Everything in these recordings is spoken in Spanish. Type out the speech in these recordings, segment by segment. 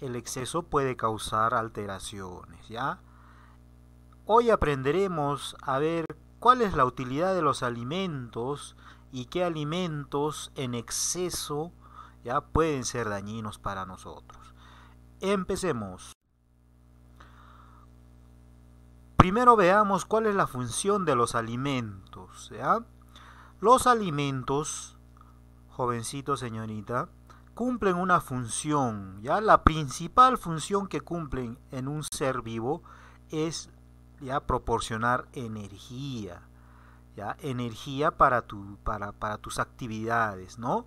El exceso puede causar alteraciones, ¿ya? Hoy aprenderemos a ver cuál es la utilidad de los alimentos y qué alimentos en exceso ya pueden ser dañinos para nosotros. Empecemos. Primero veamos cuál es la función de los alimentos. Los alimentos, jovencito, señorita, cumplen una función, ¿ya? La principal función que cumplen en un ser vivo es ya proporcionar energía, ¿ya? Energía para, tu, para, para tus actividades, ¿no?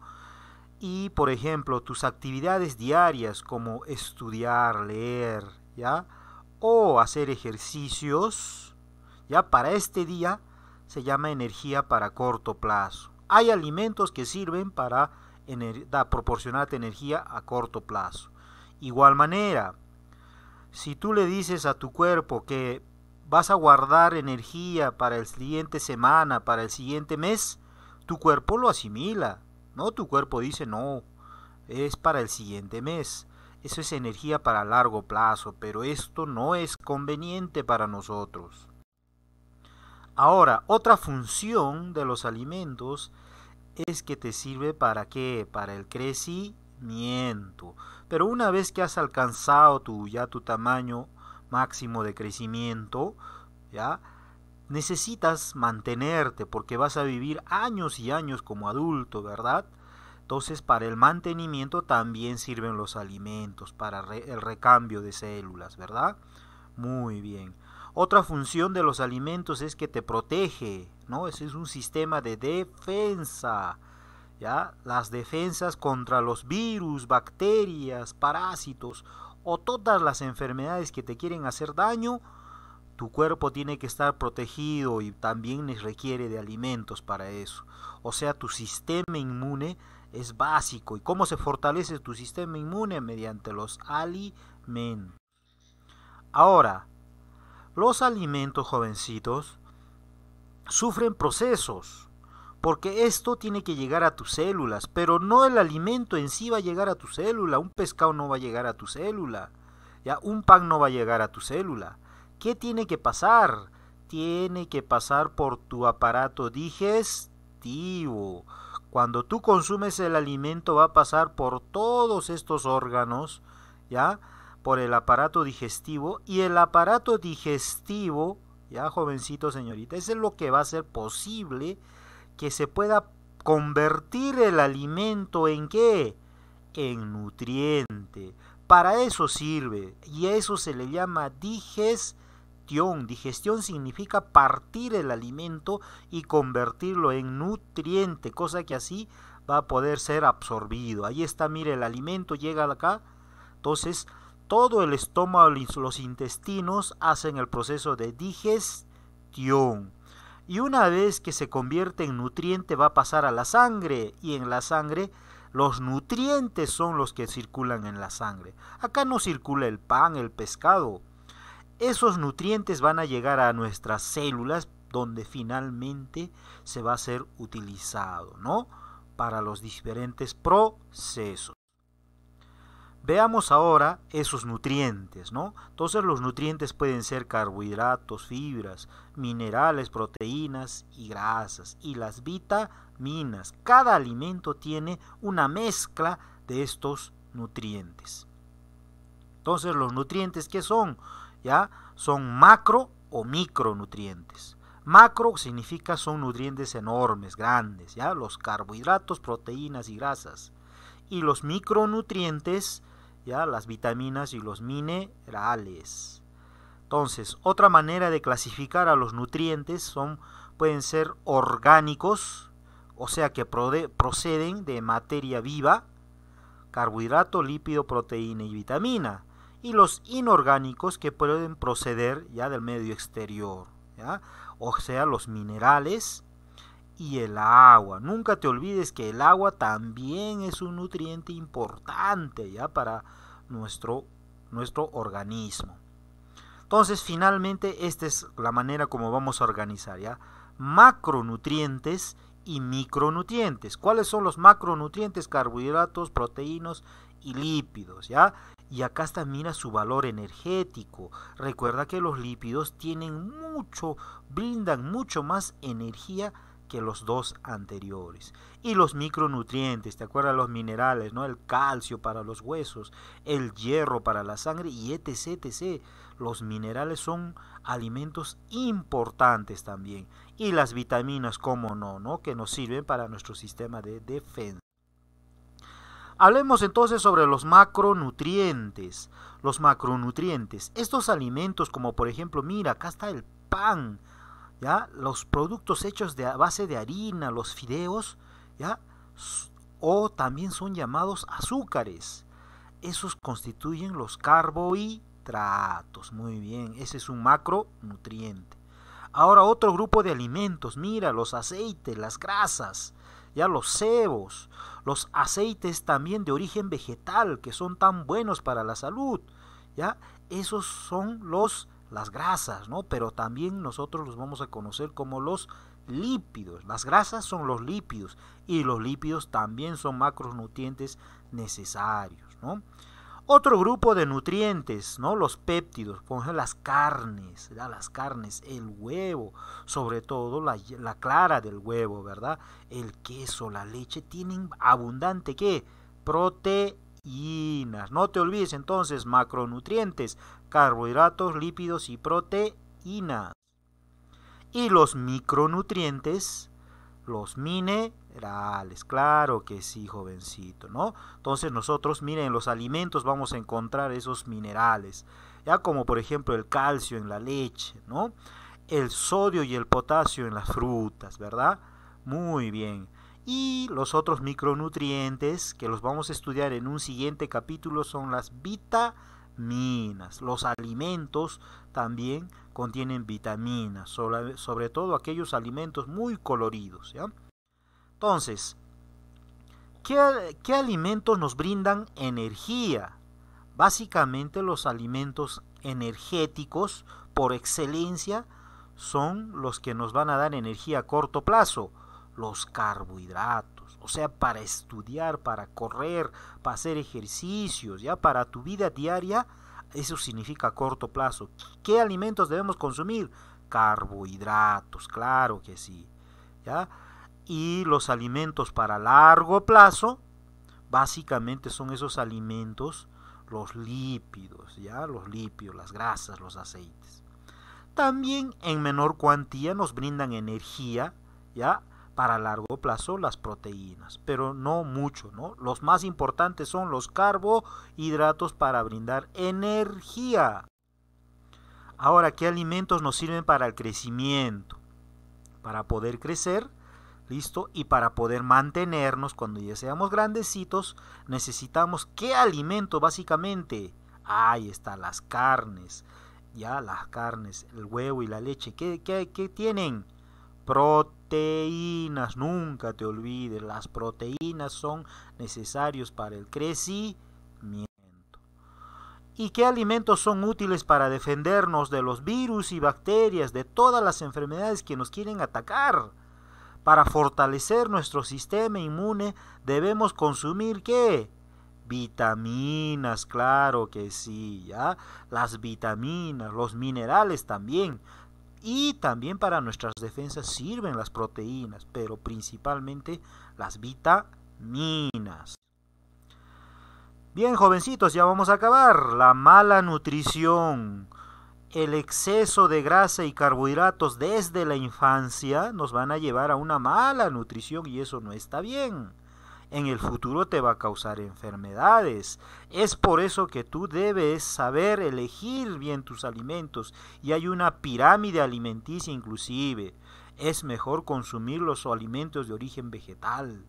Y, por ejemplo, tus actividades diarias como estudiar, leer, ¿ya? O hacer ejercicios, ¿ya? Para este día se llama energía para corto plazo. Hay alimentos que sirven para da, proporcionarte energía a corto plazo. Igual manera, si tú le dices a tu cuerpo que vas a guardar energía para el siguiente semana, para el siguiente mes, tu cuerpo lo asimila, ¿no? Tu cuerpo dice, no, es para el siguiente mes. Eso es energía para largo plazo, pero esto no es conveniente para nosotros. Ahora, otra función de los alimentos es que te sirve para qué? Para el crecimiento. Pero una vez que has alcanzado tu, ya tu tamaño máximo de crecimiento, ¿ya? necesitas mantenerte porque vas a vivir años y años como adulto, ¿verdad? Entonces para el mantenimiento también sirven los alimentos, para el recambio de células, ¿verdad? Muy bien. Otra función de los alimentos es que te protege, ¿no? Ese es un sistema de defensa. ¿Ya? Las defensas contra los virus, bacterias, parásitos o todas las enfermedades que te quieren hacer daño, tu cuerpo tiene que estar protegido y también les requiere de alimentos para eso. O sea, tu sistema inmune es básico. ¿Y cómo se fortalece tu sistema inmune? Mediante los alimentos. Ahora, los alimentos, jovencitos, sufren procesos, porque esto tiene que llegar a tus células, pero no el alimento en sí va a llegar a tu célula, un pescado no va a llegar a tu célula, ya un pan no va a llegar a tu célula. ¿Qué tiene que pasar? Tiene que pasar por tu aparato digestivo. Cuando tú consumes el alimento va a pasar por todos estos órganos, ¿ya? Por el aparato digestivo y el aparato digestivo ya jovencito, señorita. Eso es lo que va a ser posible que se pueda convertir el alimento en qué? En nutriente. Para eso sirve y eso se le llama digestión. Digestión significa partir el alimento y convertirlo en nutriente, cosa que así va a poder ser absorbido. Ahí está, mire, el alimento llega acá. Entonces, todo el estómago los intestinos hacen el proceso de digestión. Y una vez que se convierte en nutriente va a pasar a la sangre y en la sangre los nutrientes son los que circulan en la sangre. Acá no circula el pan, el pescado. Esos nutrientes van a llegar a nuestras células donde finalmente se va a ser utilizado, ¿no? Para los diferentes procesos. Veamos ahora esos nutrientes, ¿no? Entonces los nutrientes pueden ser carbohidratos, fibras, minerales, proteínas y grasas y las vitaminas. Cada alimento tiene una mezcla de estos nutrientes. Entonces los nutrientes ¿qué son? ¿Ya? Son macro o micronutrientes. Macro significa son nutrientes enormes, grandes, ¿ya? Los carbohidratos, proteínas y grasas. Y los micronutrientes ¿ya? las vitaminas y los minerales. Entonces, otra manera de clasificar a los nutrientes son, pueden ser orgánicos, o sea que proceden de materia viva, carbohidrato, lípido, proteína y vitamina, y los inorgánicos que pueden proceder ya del medio exterior, o sea los minerales, y el agua. Nunca te olvides que el agua también es un nutriente importante ya para nuestro, nuestro organismo. Entonces, finalmente, esta es la manera como vamos a organizar ya macronutrientes y micronutrientes. ¿Cuáles son los macronutrientes? Carbohidratos, proteínas y lípidos, ¿ya? Y acá está, mira su valor energético. Recuerda que los lípidos tienen mucho, brindan mucho más energía que los dos anteriores. Y los micronutrientes, ¿te acuerdas? Los minerales, ¿no? El calcio para los huesos, el hierro para la sangre y etc, etc. Los minerales son alimentos importantes también. Y las vitaminas, como no, ¿no? Que nos sirven para nuestro sistema de defensa. Hablemos entonces sobre los macronutrientes. Los macronutrientes, estos alimentos como por ejemplo, mira, acá está el pan, ¿ya? Los productos hechos de, a base de harina, los fideos, ¿ya? O también son llamados azúcares. Esos constituyen los carbohidratos. Muy bien, ese es un macronutriente. Ahora otro grupo de alimentos, mira, los aceites, las grasas, ya los cebos, los aceites también de origen vegetal que son tan buenos para la salud, ya esos son los las grasas, ¿no? Pero también nosotros los vamos a conocer como los lípidos. Las grasas son los lípidos y los lípidos también son macronutrientes necesarios, ¿no? Otro grupo de nutrientes, ¿no? Los péptidos, por las carnes, ¿verdad? las carnes, el huevo, sobre todo la, clara del huevo, ¿verdad? El queso, la leche, tienen abundante, ¿qué? Proteína no te olvides entonces macronutrientes, carbohidratos, lípidos y proteínas. Y los micronutrientes, los minerales. Claro que sí, jovencito, ¿no? Entonces nosotros, miren, en los alimentos vamos a encontrar esos minerales. Ya como por ejemplo el calcio en la leche, ¿no? El sodio y el potasio en las frutas, ¿verdad? Muy bien. Y los otros micronutrientes que los vamos a estudiar en un siguiente capítulo son las vitaminas. Los alimentos también contienen vitaminas, sobre, todo aquellos alimentos muy coloridos. ¿ya? Entonces, ¿qué alimentos nos brindan energía? Básicamente los alimentos energéticos por excelencia son los que nos van a dar energía a corto plazo, los carbohidratos. O sea, para estudiar, para correr, para hacer ejercicios, ya para tu vida diaria, eso significa corto plazo. ¿Qué alimentos debemos consumir? Carbohidratos, claro que sí. ¿ya? Y los alimentos para largo plazo, básicamente son esos alimentos, los lípidos, ¿ya? Los lípidos, las grasas, los aceites. También en menor cuantía nos brindan energía, ¿ya? para largo plazo las proteínas, pero no mucho, ¿no? Los más importantes son los carbohidratos para brindar energía. Ahora, ¿qué alimentos nos sirven para el crecimiento? Para poder crecer, ¿listo? Y para poder mantenernos cuando ya seamos grandecitos, necesitamos qué alimento básicamente? Ahí están las carnes, ya las carnes, el huevo y la leche, ¿qué, qué, qué tienen? proteínas, nunca te olvides, las proteínas son necesarias para el crecimiento. ¿Y qué alimentos son útiles para defendernos de los virus y bacterias, de todas las enfermedades que nos quieren atacar? Para fortalecer nuestro sistema inmune debemos consumir qué? Vitaminas, claro que sí, ¿ya? Las vitaminas, los minerales también. Y también para nuestras defensas sirven las proteínas, pero principalmente las vitaminas. Bien, jovencitos, ya vamos a acabar. La mala nutrición, el exceso de grasa y carbohidratos desde la infancia nos van a llevar a una mala nutrición y eso no está bien en el futuro te va a causar enfermedades. Es por eso que tú debes saber elegir bien tus alimentos y hay una pirámide alimenticia inclusive. Es mejor consumir los alimentos de origen vegetal.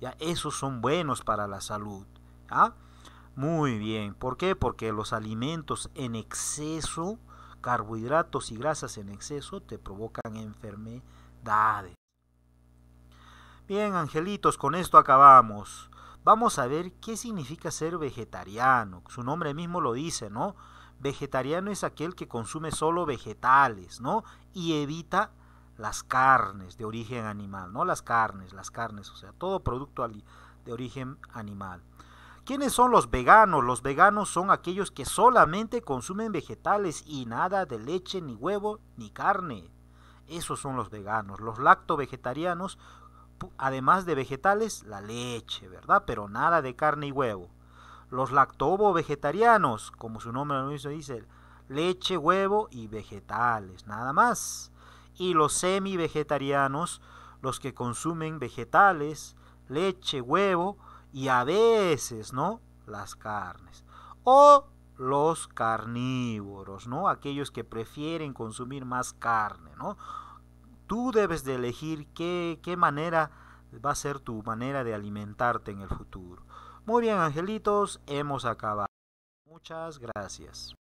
Ya esos son buenos para la salud. Muy bien, ¿por qué? Porque los alimentos en exceso, carbohidratos y grasas en exceso te provocan enfermedades. Bien, angelitos, con esto acabamos. Vamos a ver qué significa ser vegetariano. Su nombre mismo lo dice, ¿no? Vegetariano es aquel que consume solo vegetales, ¿no? Y evita las carnes de origen animal, no las carnes, las carnes, o sea, todo producto de origen animal. ¿Quiénes son los veganos? Los veganos son aquellos que solamente consumen vegetales y nada de leche, ni huevo, ni carne. Esos son los veganos. Los lactovegetarianos además de vegetales, la leche, ¿verdad? Pero nada de carne y huevo. Los lactobo vegetarianos, como su nombre lo dice, leche, huevo y vegetales, nada más. Y los semi vegetarianos, los que consumen vegetales, leche, huevo y a veces, ¿no? Las carnes. O los carnívoros, ¿no? Aquellos que prefieren consumir más carne, ¿no? Tú debes de elegir qué, qué manera va a ser tu manera de alimentarte en el futuro. Muy bien, angelitos, hemos acabado. Muchas gracias.